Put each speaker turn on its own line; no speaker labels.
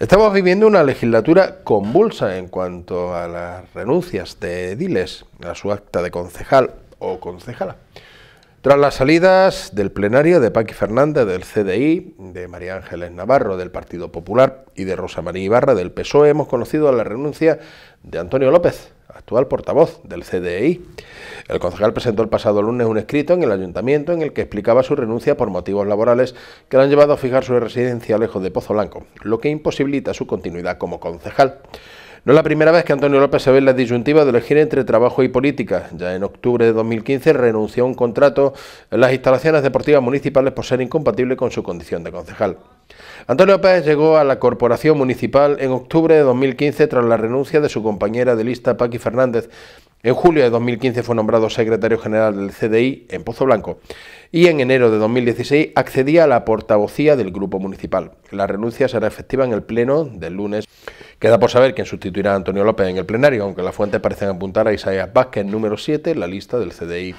Estamos viviendo una legislatura convulsa en cuanto a las renuncias de Diles a su acta de concejal o concejala. Tras las salidas del plenario de Paqui Fernández del CDI, de María Ángeles Navarro del Partido Popular y de Rosa María Ibarra del PSOE, hemos conocido la renuncia de Antonio López, actual portavoz del CDI. El concejal presentó el pasado lunes un escrito en el ayuntamiento en el que explicaba su renuncia por motivos laborales que le han llevado a fijar su residencia lejos de Pozo Blanco, lo que imposibilita su continuidad como concejal. No es la primera vez que Antonio López se ve en la disyuntiva de elegir entre trabajo y política. Ya en octubre de 2015 renunció a un contrato en las instalaciones deportivas municipales por ser incompatible con su condición de concejal. Antonio López llegó a la corporación municipal en octubre de 2015 tras la renuncia de su compañera de lista Paqui Fernández. En julio de 2015 fue nombrado secretario general del CDI en Pozo Blanco y en enero de 2016 accedía a la portavocía del grupo municipal. La renuncia será efectiva en el pleno del lunes. Queda por saber quién sustituirá a Antonio López en el plenario, aunque las fuentes parecen apuntar a Isaías Vázquez, número 7, en la lista del CDI.